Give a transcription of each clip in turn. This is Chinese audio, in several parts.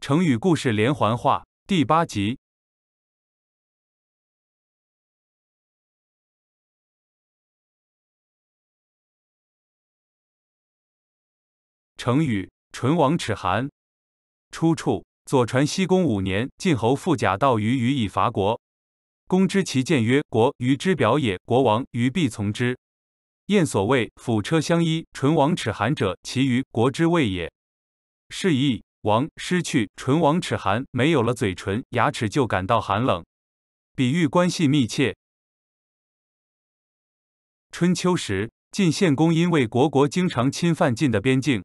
成语故事连环画第八集。成语“唇亡齿寒”，出处《左传》。西公五年，晋侯傅贾道于予以伐国。公知其谏曰：“国于之表也，国亡于必从之。”燕所谓“辅车相依，唇亡齿寒”者，其余国之谓也。是义。王失去唇亡齿寒，没有了嘴唇，牙齿就感到寒冷，比喻关系密切。春秋时，晋献公因为国国经常侵犯晋的边境，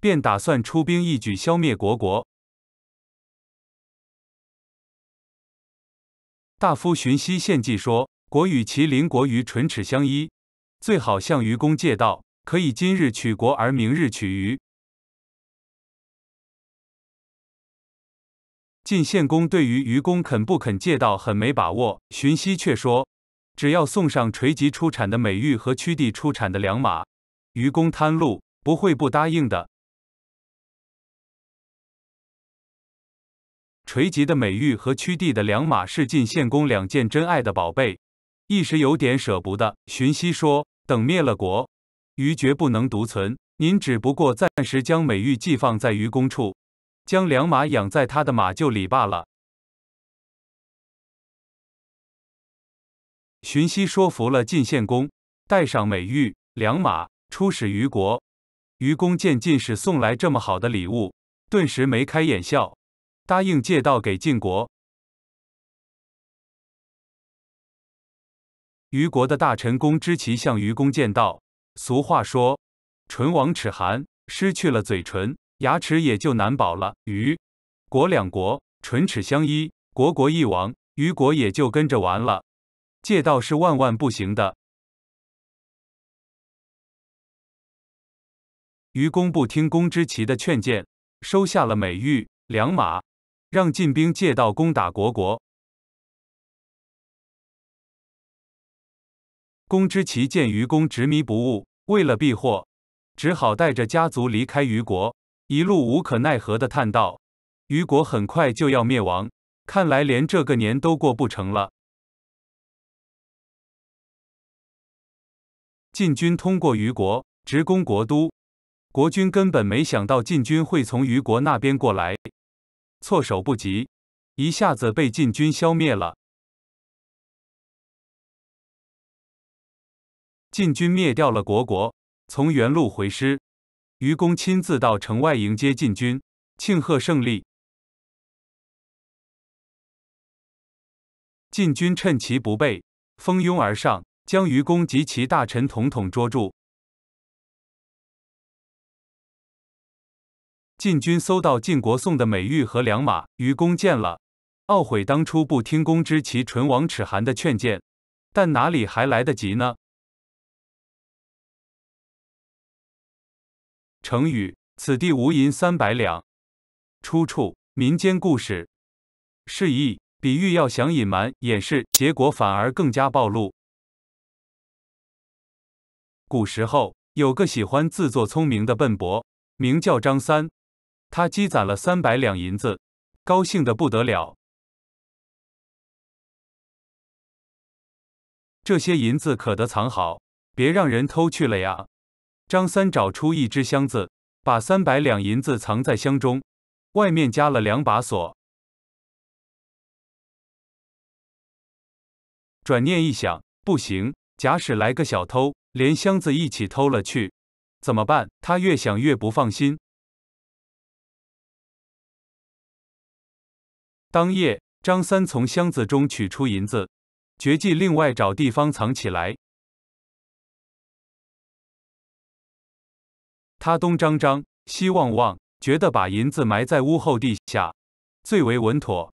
便打算出兵一举消灭国国。大夫荀息献计说：“国与其邻国于唇齿相依，最好向愚公借道，可以今日取国而明日取虞。”晋献公对于愚公肯不肯借道很没把握，荀息却说：“只要送上垂棘出产的美玉和屈地出产的良马，愚公贪禄不会不答应的。”垂棘的美玉和屈地的良马是晋献公两件珍爱的宝贝，一时有点舍不得。荀息说：“等灭了国，愚绝不能独存。您只不过暂时将美玉寄放在愚公处。”将良马养在他的马厩里罢了。荀息说服了晋献公，带上美玉、良马，出使虞国。虞公见晋使送来这么好的礼物，顿时眉开眼笑，答应借道给晋国。虞国的大臣公之奇向虞公谏道：“俗话说，唇亡齿寒，失去了嘴唇。”牙齿也就难保了。虞、国两国唇齿相依，国国一亡，虞国也就跟着完了。借道是万万不行的。虞公不听公之奇的劝谏，收下了美玉、良马，让晋兵借道攻打国国。公之奇见虞公执迷不悟，为了避祸，只好带着家族离开虞国。一路无可奈何地叹道：“虞国很快就要灭亡，看来连这个年都过不成了。”晋军通过虞国，直攻国都。国军根本没想到晋军会从虞国那边过来，措手不及，一下子被晋军消灭了。禁军灭掉了国国，从原路回师。愚公亲自到城外迎接晋军，庆贺胜利。晋军趁其不备，蜂拥而上，将愚公及其大臣统统捉住。晋军搜到晋国送的美玉和良马，愚公见了，懊悔当初不听公之其唇亡齿寒”的劝谏，但哪里还来得及呢？成语“此地无银三百两”出处民间故事，释义比喻要想隐瞒掩饰，结果反而更加暴露。古时候有个喜欢自作聪明的笨伯，名叫张三，他积攒了三百两银子，高兴的不得了。这些银子可得藏好，别让人偷去了呀！张三找出一只箱子，把三百两银子藏在箱中，外面加了两把锁。转念一想，不行，假使来个小偷，连箱子一起偷了去，怎么办？他越想越不放心。当夜，张三从箱子中取出银子，决计另外找地方藏起来。他东张张，西望望，觉得把银子埋在屋后地下最为稳妥。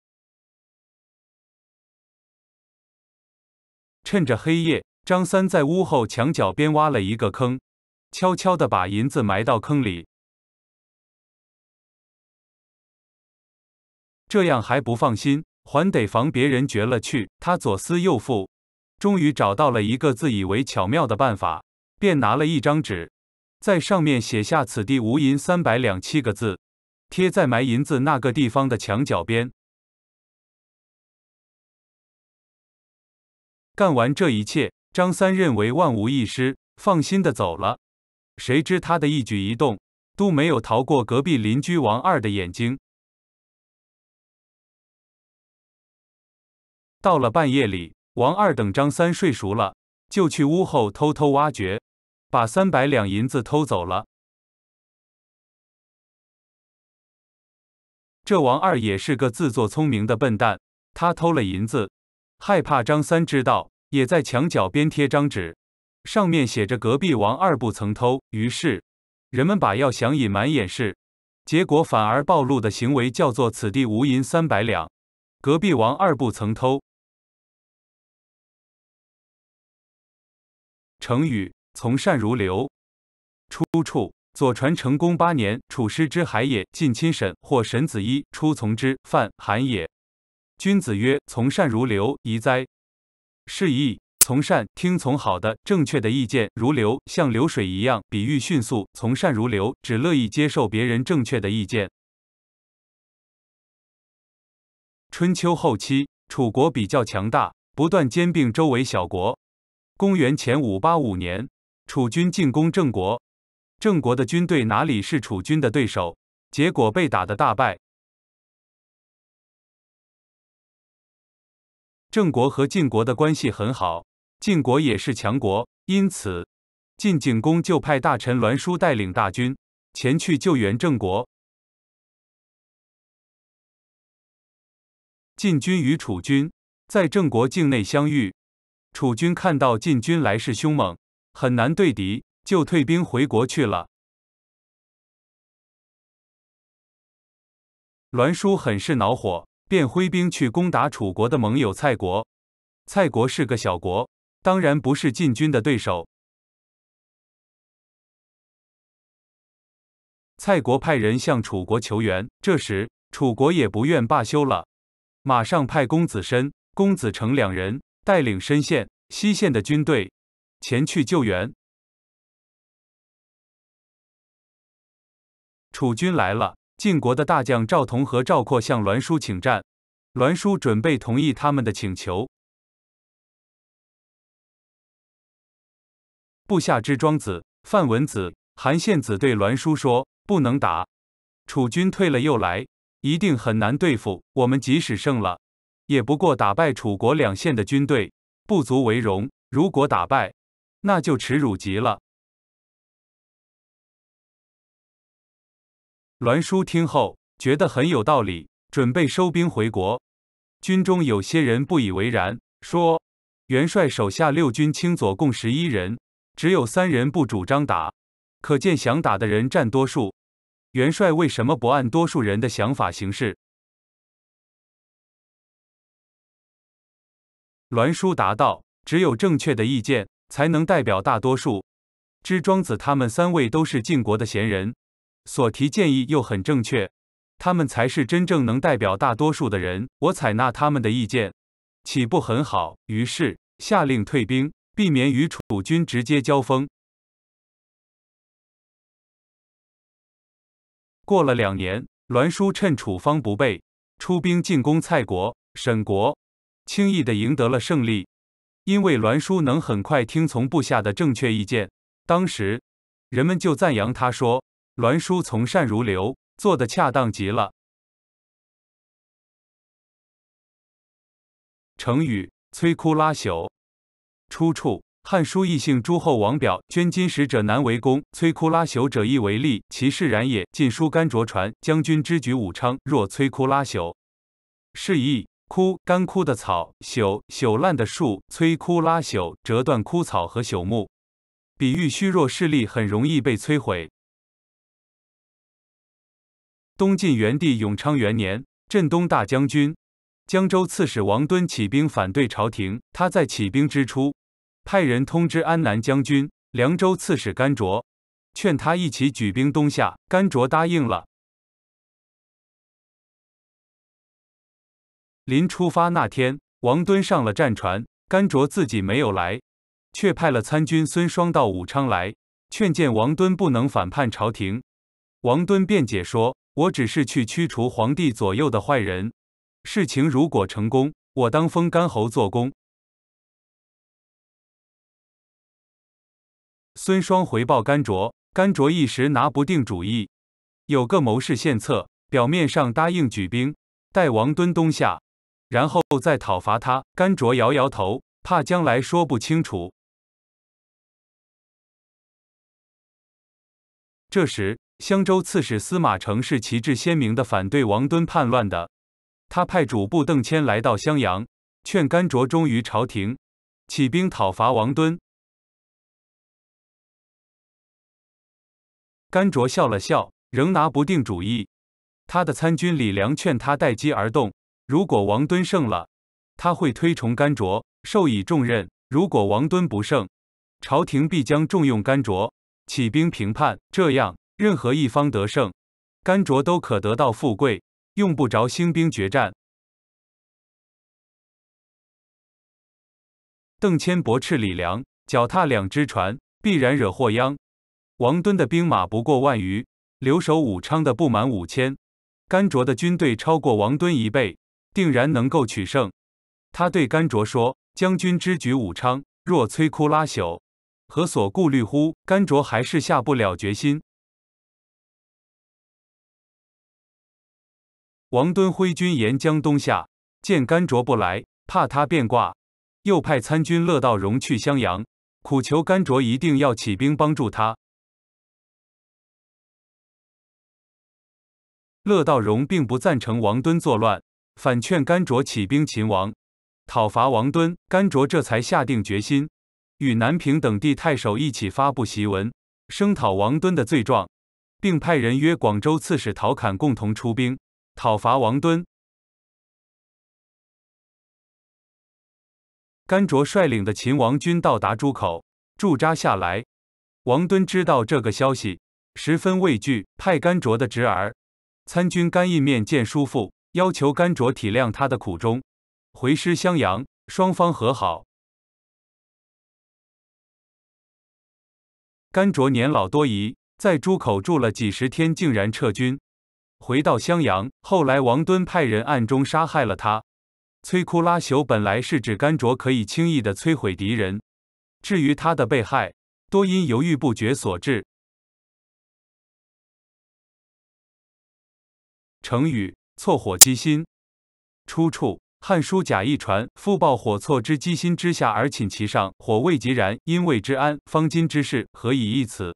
趁着黑夜，张三在屋后墙角边挖了一个坑，悄悄地把银子埋到坑里。这样还不放心，还得防别人掘了去。他左思右想，终于找到了一个自以为巧妙的办法，便拿了一张纸。在上面写下“此地无银三百两”七个字，贴在埋银子那个地方的墙角边。干完这一切，张三认为万无一失，放心的走了。谁知他的一举一动都没有逃过隔壁邻居王二的眼睛。到了半夜里，王二等张三睡熟了，就去屋后偷偷挖掘。把三百两银子偷走了。这王二也是个自作聪明的笨蛋，他偷了银子，害怕张三知道，也在墙角边贴张纸，上面写着“隔壁王二不曾偷”。于是，人们把要想隐瞒掩饰，结果反而暴露的行为，叫做“此地无银三百两，隔壁王二不曾偷”。成语。从善如流，出处《左传》成功八年。楚师之海也，近亲沈，或沈子衣出从之，犯寒也。君子曰：“从善如流，宜哉。”释义：从善，听从好的、正确的意见；如流，像流水一样，比喻迅速。从善如流，只乐意接受别人正确的意见。春秋后期，楚国比较强大，不断兼并周围小国。公元前五八五年。楚军进攻郑国，郑国的军队哪里是楚军的对手？结果被打得大败。郑国和晋国的关系很好，晋国也是强国，因此晋景公就派大臣栾书带领大军前去救援郑国。晋军与楚军在郑国境内相遇，楚军看到晋军来势凶猛。很难对敌，就退兵回国去了。栾叔很是恼火，便挥兵去攻打楚国的盟友蔡国。蔡国是个小国，当然不是晋军的对手。蔡国派人向楚国求援，这时楚国也不愿罢休了，马上派公子申、公子成两人带领申县、西县的军队。前去救援，楚军来了。晋国的大将赵同和赵括向栾书请战，栾书准备同意他们的请求。部下之庄子、范文子、韩献子对栾书说：“不能打，楚军退了又来，一定很难对付。我们即使胜了，也不过打败楚国两县的军队，不足为荣。如果打败。”那就耻辱极了。栾叔听后觉得很有道理，准备收兵回国。军中有些人不以为然，说：“元帅手下六军卿佐共十一人，只有三人不主张打，可见想打的人占多数。元帅为什么不按多数人的想法行事？”栾叔答道：“只有正确的意见。”才能代表大多数。知庄子他们三位都是晋国的贤人，所提建议又很正确，他们才是真正能代表大多数的人。我采纳他们的意见，岂不很好？于是下令退兵，避免与楚军直接交锋。过了两年，栾书趁楚方不备，出兵进攻蔡国、沈国，轻易地赢得了胜利。因为栾书能很快听从部下的正确意见，当时人们就赞扬他说：“栾书从善如流，做得恰当极了。”成语“摧枯拉朽”，出处《汉书·异姓诸侯王表》：“捐金使者难为公，摧枯拉朽者亦为利。其势然也。”《晋书·甘卓传》：“将军之举，武昌若摧枯拉朽，是矣。”枯干枯的草，朽朽烂的树，摧枯拉朽，折断枯草和朽木，比喻虚弱势力很容易被摧毁。东晋元帝永昌元年，镇东大将军、江州刺史王敦起兵反对朝廷。他在起兵之初，派人通知安南将军、凉州刺史甘卓，劝他一起举兵东下。甘卓答应了。临出发那天，王敦上了战船，甘卓自己没有来，却派了参军孙双到武昌来劝谏王敦不能反叛朝廷。王敦辩解说：“我只是去驱除皇帝左右的坏人，事情如果成功，我当封干侯做公。”孙双回报甘卓，甘卓一时拿不定主意。有个谋士献策，表面上答应举兵，待王敦东下。然后再讨伐他。甘卓摇摇头，怕将来说不清楚。这时，襄州刺史司马承是旗帜鲜明的反对王敦叛乱的。他派主簿邓谦来到襄阳，劝甘卓忠于朝廷，起兵讨伐王敦。甘卓笑了笑，仍拿不定主意。他的参军李良劝他待机而动。如果王敦胜了，他会推崇甘卓，授以重任；如果王敦不胜，朝廷必将重用甘卓，起兵平叛。这样，任何一方得胜，甘卓都可得到富贵，用不着兴兵决战。邓谦驳斥李良：“脚踏两只船，必然惹祸殃。王敦的兵马不过万余，留守武昌的不满五千，甘卓的军队超过王敦一倍。”定然能够取胜。他对甘卓说：“将军之举武昌，若摧枯拉朽，何所顾虑乎？”甘卓还是下不了决心。王敦挥军沿江东下，见甘卓不来，怕他变卦，又派参军乐道荣去襄阳，苦求甘卓一定要起兵帮助他。乐道荣并不赞成王敦作乱。反劝甘卓起兵秦王，讨伐王敦。甘卓这才下定决心，与南平等地太守一起发布檄文，声讨王敦的罪状，并派人约广州刺史陶侃共同出兵讨伐王敦。甘卓率领的秦王军到达朱口驻扎下来。王敦知道这个消息，十分畏惧，派甘卓的侄儿参军甘义面见叔父。要求甘卓体谅他的苦衷，回师襄阳，双方和好。甘卓年老多疑，在朱口住了几十天，竟然撤军回到襄阳。后来王敦派人暗中杀害了他。摧枯拉朽本来是指甘卓可以轻易的摧毁敌人，至于他的被害，多因犹豫不决所致。成语。错火积心。出处《汉书贾谊传》：“复报火错之积心之下，而寝其上。火未及燃，因谓之安。方今之事，何以一此？”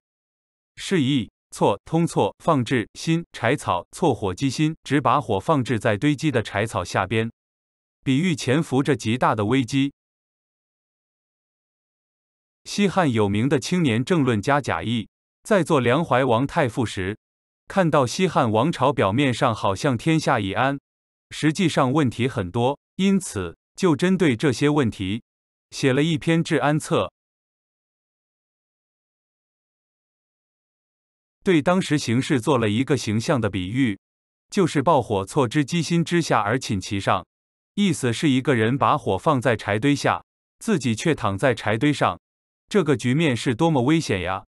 释义：错通错，放置；心柴草。错火积心，只把火放置在堆积的柴草下边，比喻潜伏着极大的危机。西汉有名的青年政论家贾谊，在做梁怀王太傅时。看到西汉王朝表面上好像天下已安，实际上问题很多，因此就针对这些问题，写了一篇《治安策》，对当时形势做了一个形象的比喻，就是“爆火错之机心之下而寝其上”，意思是一个人把火放在柴堆下，自己却躺在柴堆上，这个局面是多么危险呀！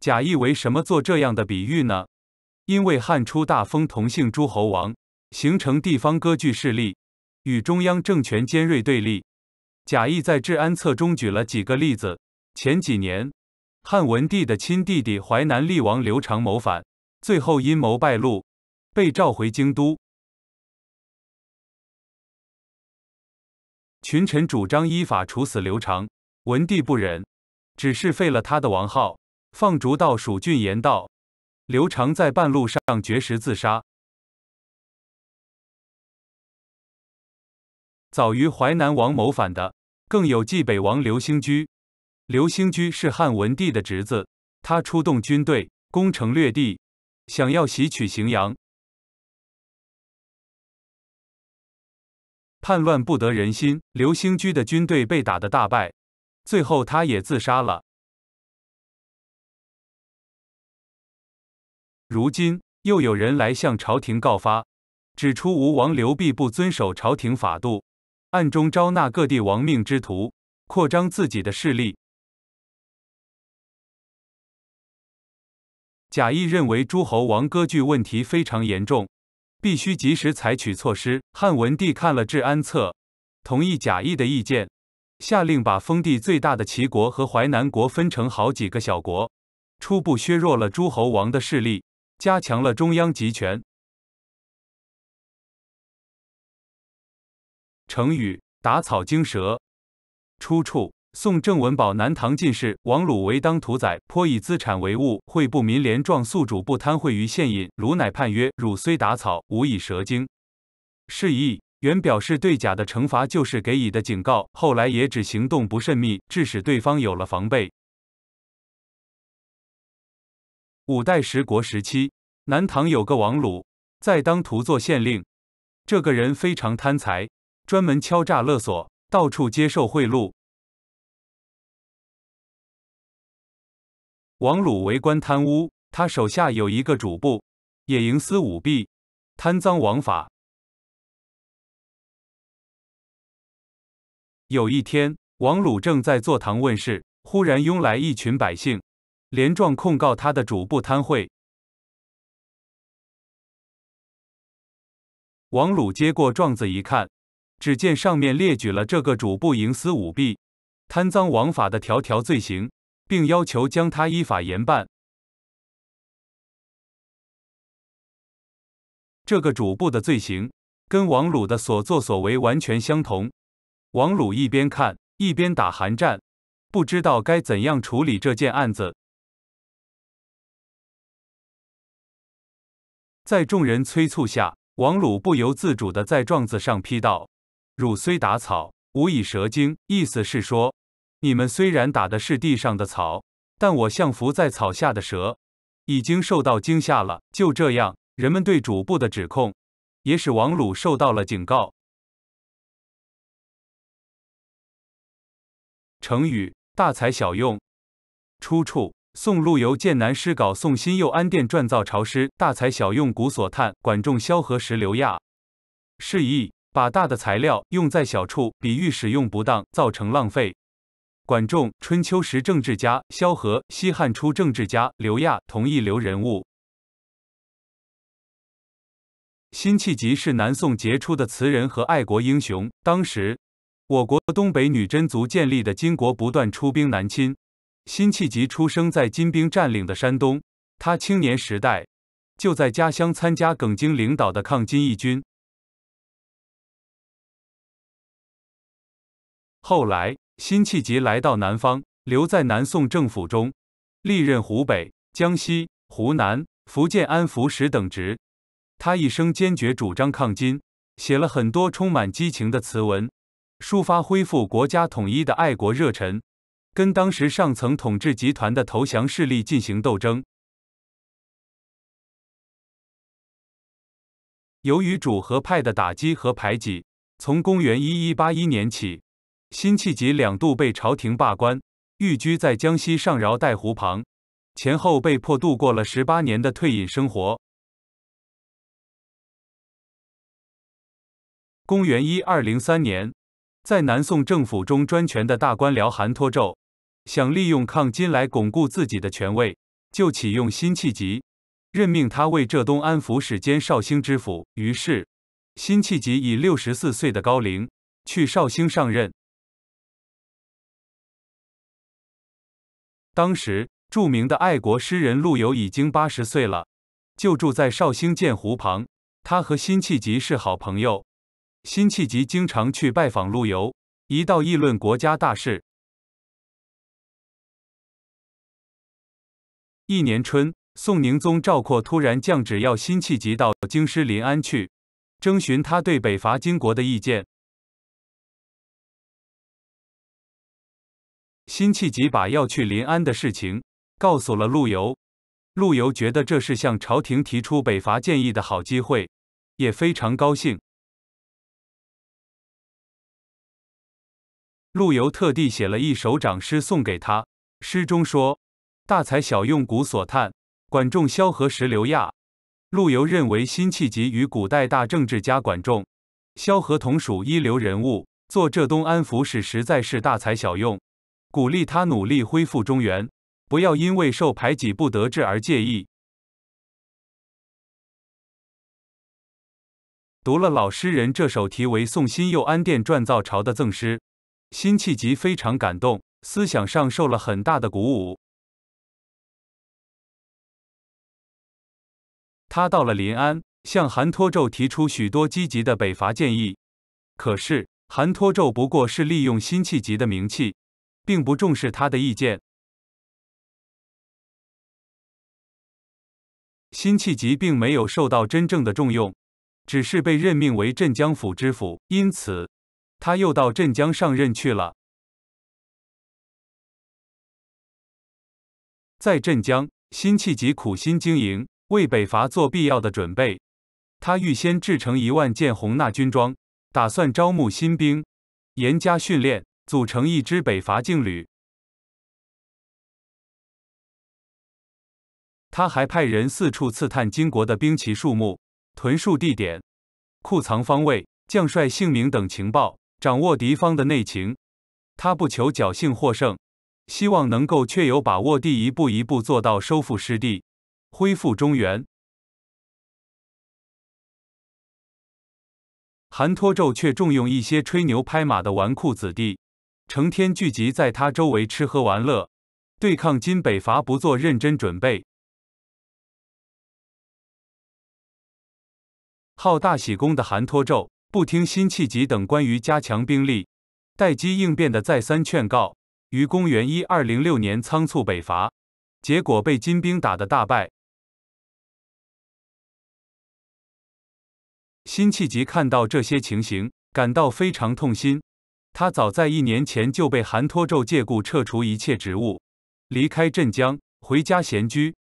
贾谊为什么做这样的比喻呢？因为汉初大封同姓诸侯王，形成地方割据势力，与中央政权尖锐对立。贾谊在《治安策》中举了几个例子。前几年，汉文帝的亲弟弟淮南厉王刘长谋反，最后阴谋败露，被召回京都。群臣主张依法处死刘长，文帝不忍，只是废了他的王号。放逐到蜀郡，言道：“刘长在半路上绝食自杀。”早于淮南王谋反的，更有济北王刘兴居。刘兴居是汉文帝的侄子，他出动军队攻城略地，想要袭取荥阳，叛乱不得人心。刘兴居的军队被打得大败，最后他也自杀了。如今又有人来向朝廷告发，指出吴王刘濞不遵守朝廷法度，暗中招纳各地亡命之徒，扩张自己的势力。贾谊认为诸侯王割据问题非常严重，必须及时采取措施。汉文帝看了《治安策》，同意贾谊的意见，下令把封地最大的齐国和淮南国分成好几个小国，初步削弱了诸侯王的势力。加强了中央集权。成语“打草惊蛇”，出处：宋郑文宝《南唐进士》。王鲁为当屠宰，颇以资产为物，会不民连状。宿主不贪贿于县尹，鲁乃判曰：“汝虽打草，无以蛇惊。”释义：原表示对甲的惩罚，就是给乙的警告；后来也指行动不慎密，致使对方有了防备。五代十国时期，南唐有个王鲁，在当涂做县令。这个人非常贪财，专门敲诈勒索，到处接受贿赂。王鲁为官贪污，他手下有一个主簿，也营私舞弊，贪赃枉法。有一天，王鲁正在坐堂问事，忽然拥来一群百姓。连状控告他的主簿贪贿。王鲁接过状子一看，只见上面列举了这个主簿营私舞弊、贪赃枉法的条条罪行，并要求将他依法严办。这个主簿的罪行跟王鲁的所作所为完全相同。王鲁一边看一边打寒战，不知道该怎样处理这件案子。在众人催促下，王鲁不由自主地在状子上批道：“汝虽打草，无以蛇精。”意思是说，你们虽然打的是地上的草，但我像伏在草下的蛇，已经受到惊吓了。就这样，人们对主簿的指控，也使王鲁受到了警告。成语“大材小用”，出处。宋陆游《剑南诗稿》宋辛佑安殿撰造朝诗，大材小用古所叹。管仲、萧何时，刘亚是义：把大的材料用在小处，比喻使用不当造成浪费。管仲，春秋时政治家；萧何，西汉初政治家；刘亚同一流人物。辛弃疾是南宋杰出的词人和爱国英雄。当时，我国东北女真族建立的金国不断出兵南侵。辛弃疾出生在金兵占领的山东，他青年时代就在家乡参加耿京领导的抗金义军。后来，辛弃疾来到南方，留在南宋政府中，历任湖北、江西、湖南、福建安抚使等职。他一生坚决主张抗金，写了很多充满激情的词文，抒发恢复国家统一的爱国热忱。跟当时上层统治集团的投降势力进行斗争。由于主和派的打击和排挤，从公元一一八一年起，辛弃疾两度被朝廷罢官，寓居在江西上饶带湖旁，前后被迫度过了十八年的退隐生活。公元一二零三年，在南宋政府中专权的大官僚韩托胄。想利用抗金来巩固自己的权位，就启用辛弃疾，任命他为浙东安抚使兼绍兴知府。于是，辛弃疾以六十四岁的高龄去绍兴上任。当时，著名的爱国诗人陆游已经八十岁了，就住在绍兴鉴湖旁。他和辛弃疾是好朋友，辛弃疾经常去拜访陆游，一道议论国家大事。一年春，宋宁宗赵括突然降旨，要辛弃疾到京师临安去，征询他对北伐金国的意见。辛弃疾把要去临安的事情告诉了陆游，陆游觉得这是向朝廷提出北伐建议的好机会，也非常高兴。陆游特地写了一首长诗送给他，诗中说。大材小用古所叹，管仲、萧何时流亚。陆游认为，辛弃疾与古代大政治家管仲、萧何同属一流人物，做浙东安抚使实在是大材小用，鼓励他努力恢复中原，不要因为受排挤不得志而介意。读了老诗人这首题为《送辛佑安殿撰造朝》的赠诗，辛弃疾非常感动，思想上受了很大的鼓舞。他到了临安，向韩托胄提出许多积极的北伐建议，可是韩托胄不过是利用辛弃疾的名气，并不重视他的意见。辛弃疾并没有受到真正的重用，只是被任命为镇江府知府，因此他又到镇江上任去了。在镇江，辛弃疾苦心经营。为北伐做必要的准备，他预先制成一万件红纳军装，打算招募新兵，严加训练，组成一支北伐劲旅。他还派人四处刺探金国的兵旗数目、屯戍地点、库藏方位、将帅姓名等情报，掌握敌方的内情。他不求侥幸获胜，希望能够确有把握地一步一步做到收复失地。恢复中原，韩托胄却重用一些吹牛拍马的纨绔子弟，成天聚集在他周围吃喝玩乐，对抗金北伐不做认真准备。好大喜功的韩托胄不听辛弃疾等关于加强兵力、待机应变的再三劝告，于公元一二零六年仓促北伐，结果被金兵打得大败。辛弃疾看到这些情形，感到非常痛心。他早在一年前就被韩托胄借故撤除一切职务，离开镇江回家闲居。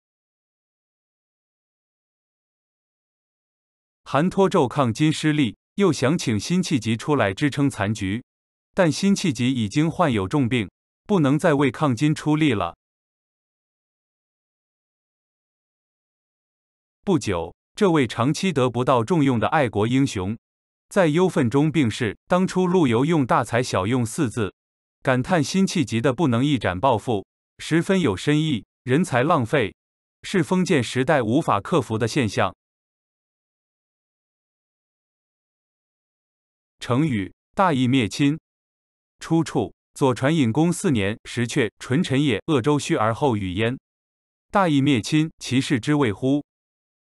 韩托胄抗金失利，又想请辛弃疾出来支撑残局，但辛弃疾已经患有重病，不能再为抗金出力了。不久。这位长期得不到重用的爱国英雄，在忧愤中病逝。当初陆游用“大才小用”四字，感叹辛弃疾的不能一展抱负，十分有深意。人才浪费，是封建时代无法克服的现象。成语“大义灭亲”，出处《左传》隐公四年：“石阙，纯臣也，鄂州虚而后语焉。大义灭亲，其事之谓乎？”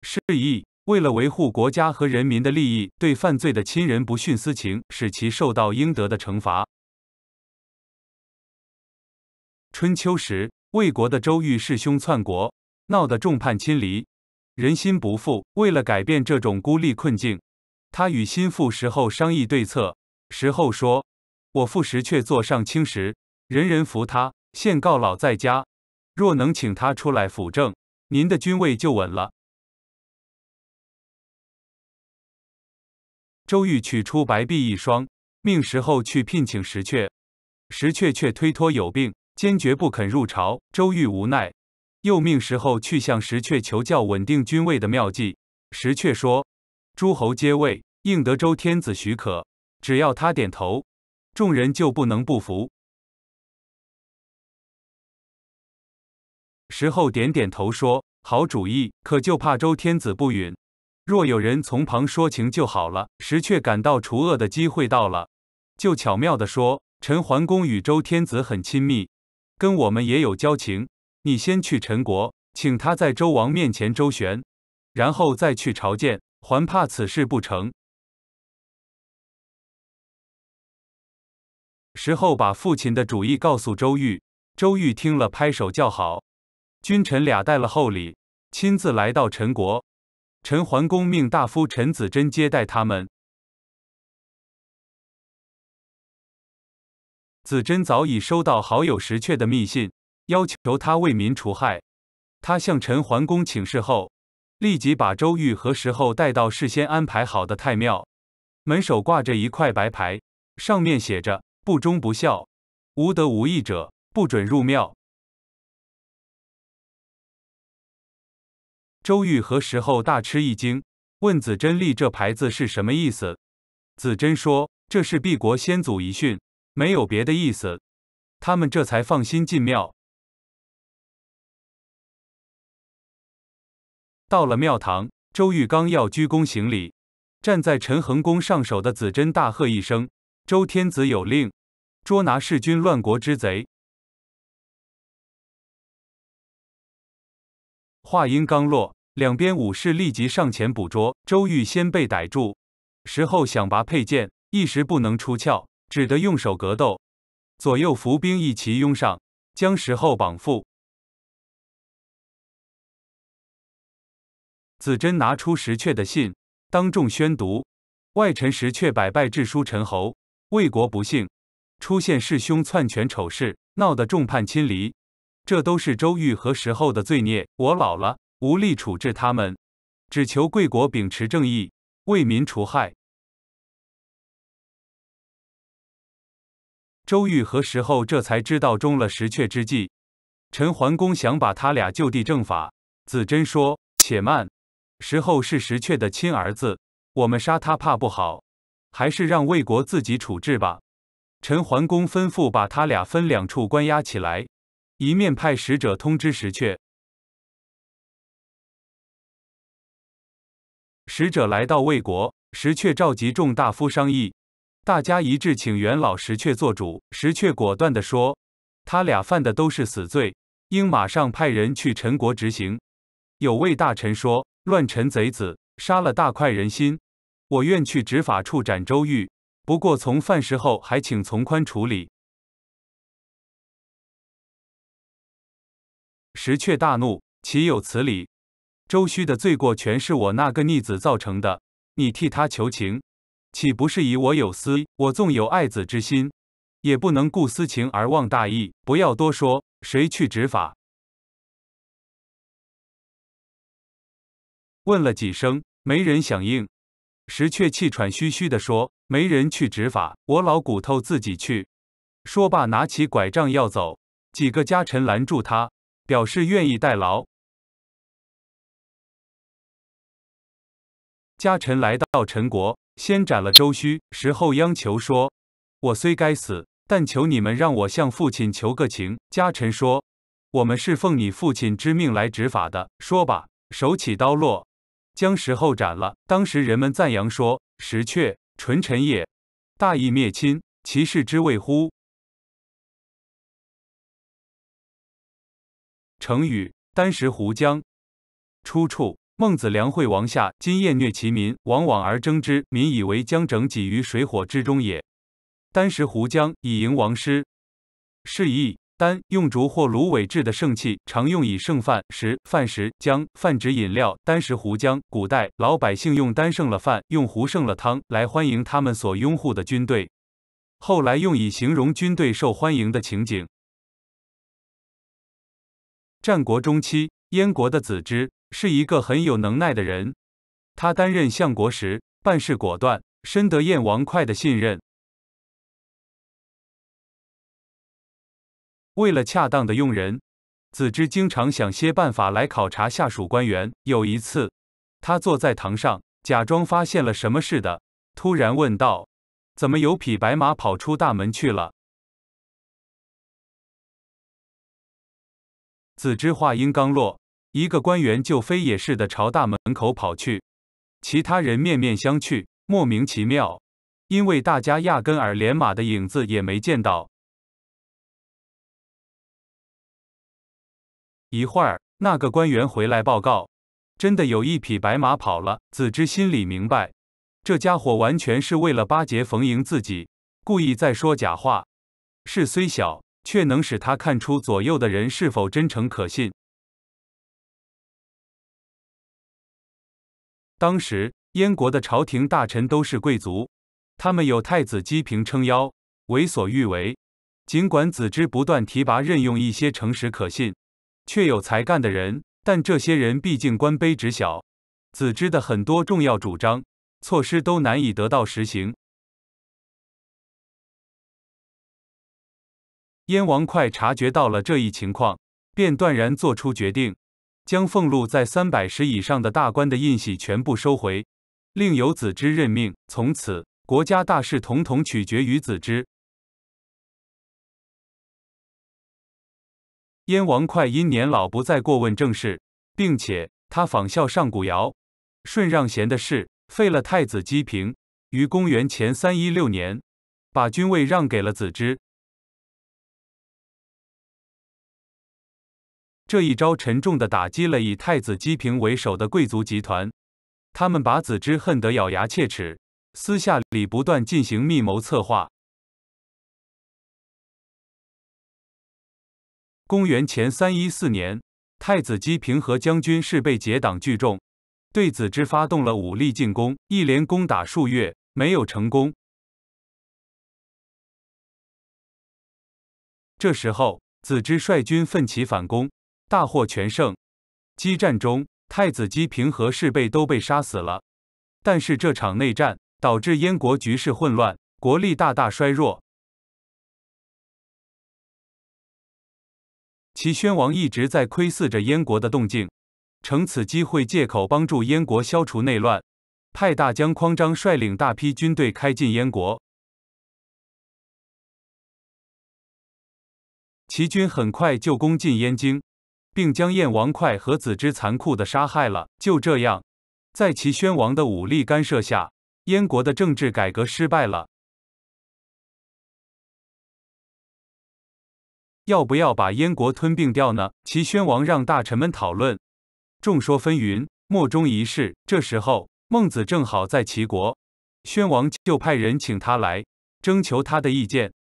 示义：为了维护国家和人民的利益，对犯罪的亲人不徇私情，使其受到应得的惩罚。春秋时，魏国的周瑜弑兄篡国，闹得众叛亲离，人心不复。为了改变这种孤立困境，他与心腹石厚商议对策。石厚说：“我父石却坐上卿时，人人服他。现告老在家，若能请他出来辅政，您的军位就稳了。”周瑜取出白璧一双，命石后去聘请石阙。石阙却推脱有病，坚决不肯入朝。周瑜无奈，又命石后去向石阙求教稳定君位的妙计。石阙说：“诸侯皆位，应得周天子许可。只要他点头，众人就不能不服。”石厚点点头说：“好主意，可就怕周天子不允。”若有人从旁说情就好了，石却感到除恶的机会到了，就巧妙地说：“陈桓公与周天子很亲密，跟我们也有交情。你先去陈国，请他在周王面前周旋，然后再去朝见，还怕此事不成？”石后把父亲的主意告诉周玉，周玉听了拍手叫好，君臣俩带了厚礼，亲自来到陈国。陈桓公命大夫陈子珍接待他们。子珍早已收到好友石阙的密信，要求他为民除害。他向陈桓公请示后，立即把周玉和石厚带到事先安排好的太庙。门首挂着一块白牌，上面写着：“不忠不孝、无德无义者，不准入庙。”周玉和石后大吃一惊，问子珍立这牌子是什么意思？”子珍说：“这是毕国先祖遗训，没有别的意思。”他们这才放心进庙。到了庙堂，周玉刚要鞠躬行礼，站在陈恒宫上首的子珍大喝一声：“周天子有令，捉拿弑君乱国之贼！”话音刚落。两边武士立即上前捕捉，周瑜先被逮住。石后想拔佩剑，一时不能出鞘，只得用手格斗。左右伏兵一齐拥上，将石后绑缚。子珍拿出石阙的信，当众宣读：“外臣石阙百拜致书陈侯，魏国不幸出现弑兄篡权丑事，闹得众叛亲离，这都是周瑜和石后的罪孽。我老了。”无力处置他们，只求贵国秉持正义，为民除害。周瑜和石厚这才知道中了石阙之计。陈桓公想把他俩就地正法，子珍说：“且慢，石厚是石阙的亲儿子，我们杀他怕不好，还是让魏国自己处置吧。”陈桓公吩咐把他俩分两处关押起来，一面派使者通知石阙。使者来到魏国，石阙召集众大夫商议，大家一致请元老石阙做主。石阙果断的说：“他俩犯的都是死罪，应马上派人去陈国执行。”有位大臣说：“乱臣贼子，杀了大快人心，我愿去执法处斩周瑜。不过从犯事后，还请从宽处理。”石阙大怒：“岂有此理！”周须的罪过全是我那个逆子造成的，你替他求情，岂不是以我有私？我纵有爱子之心，也不能顾私情而忘大义。不要多说，谁去执法？问了几声，没人响应。石却气喘吁吁地说：“没人去执法，我老骨头自己去。”说罢，拿起拐杖要走，几个家臣拦住他，表示愿意代劳。家臣来到陈国，先斩了周须，石后央求说：“我虽该死，但求你们让我向父亲求个情。”家臣说：“我们是奉你父亲之命来执法的。”说吧，手起刀落，将石后斩了。当时人们赞扬说：“石阙，纯臣也，大义灭亲，其事之未乎？”成语“丹石湖江”，出处。孟子梁惠王下，今厌虐其民，往往而争之，民以为将整己于水火之中也。丹食壶浆以迎王师，是以丹用竹或芦苇制的盛器，常用以盛饭食；饭食，浆，泛指饮料。丹食壶浆，古代老百姓用丹盛了饭，用壶盛了汤来欢迎他们所拥护的军队，后来用以形容军队受欢迎的情景。战国中期，燕国的子之。是一个很有能耐的人。他担任相国时，办事果断，深得燕王哙的信任。为了恰当的用人，子之经常想些办法来考察下属官员。有一次，他坐在堂上，假装发现了什么似的，突然问道：“怎么有匹白马跑出大门去了？”子之话音刚落。一个官员就飞也似的朝大门口跑去，其他人面面相觑，莫名其妙，因为大家压根儿连马的影子也没见到。一会儿，那个官员回来报告，真的有一匹白马跑了。子之心里明白，这家伙完全是为了巴结逢迎自己，故意在说假话。事虽小，却能使他看出左右的人是否真诚可信。当时，燕国的朝廷大臣都是贵族，他们有太子姬平撑腰，为所欲为。尽管子之不断提拔任用一些诚实可信、却有才干的人，但这些人毕竟官卑职小，子之的很多重要主张、措施都难以得到实行。燕王哙察觉到了这一情况，便断然做出决定。将俸禄在三百石以上的大官的印玺全部收回，另有子之任命。从此，国家大事统统取决于子之。燕王哙因年老不再过问政事，并且他仿效上古尧、舜让贤的事，废了太子姬平，于公元前三一六年把君位让给了子之。这一招沉重地打击了以太子姬平为首的贵族集团，他们把子之恨得咬牙切齿，私下里不断进行密谋策划。公元前三一四年，太子姬平和将军是被结党聚众，对子之发动了武力进攻，一连攻打数月没有成功。这时候，子之率军奋起反攻。大获全胜，激战中，太子姬平和侍卫都被杀死了。但是这场内战导致燕国局势混乱，国力大大衰弱。齐宣王一直在窥伺着燕国的动静，乘此机会，借口帮助燕国消除内乱，派大将匡章率领大批军队开进燕国。齐军很快就攻进燕京。并将燕王哙和子之残酷的杀害了。就这样，在齐宣王的武力干涉下，燕国的政治改革失败了。要不要把燕国吞并掉呢？齐宣王让大臣们讨论，众说纷纭，莫衷一是。这时候，孟子正好在齐国，宣王就派人请他来，征求他的意见。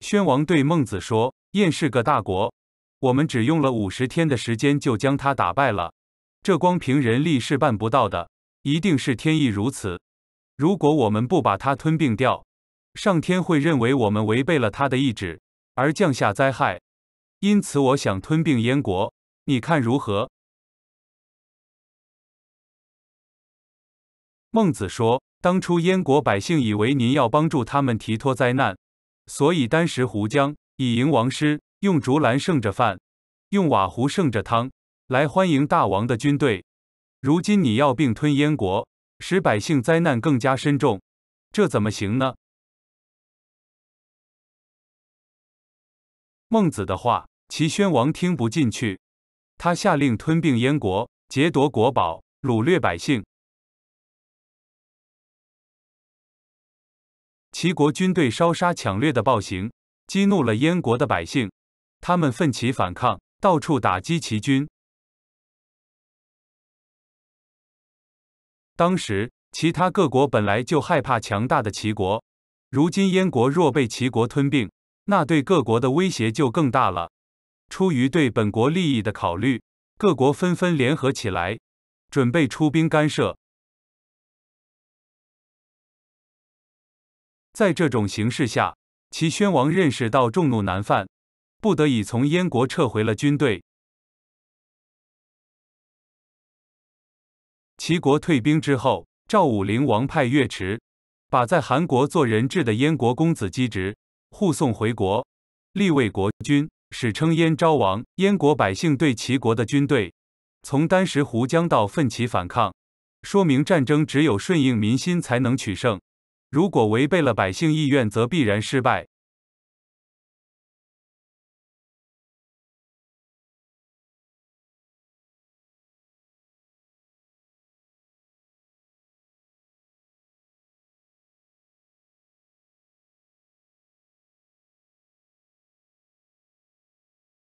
宣王对孟子说：“燕是个大国，我们只用了五十天的时间就将它打败了。这光凭人力是办不到的，一定是天意如此。如果我们不把它吞并掉，上天会认为我们违背了他的意志，而降下灾害。因此，我想吞并燕国，你看如何？”孟子说：“当初燕国百姓以为您要帮助他们提脱灾难。”所以，丹食胡浆以迎王师，用竹篮盛着饭，用瓦壶盛着汤，来欢迎大王的军队。如今你要并吞燕国，使百姓灾难更加深重，这怎么行呢？孟子的话，齐宣王听不进去，他下令吞并燕国，劫夺国宝，掳掠百姓。齐国军队烧杀抢掠的暴行，激怒了燕国的百姓，他们奋起反抗，到处打击齐军。当时，其他各国本来就害怕强大的齐国，如今燕国若被齐国吞并，那对各国的威胁就更大了。出于对本国利益的考虑，各国纷纷联合起来，准备出兵干涉。在这种形势下，齐宣王认识到众怒难犯，不得已从燕国撤回了军队。齐国退兵之后，赵武灵王派岳池，把在韩国做人质的燕国公子姬直护送回国，立为国君，史称燕昭王。燕国百姓对齐国的军队从丹石胡江到奋起反抗，说明战争只有顺应民心才能取胜。如果违背了百姓意愿，则必然失败。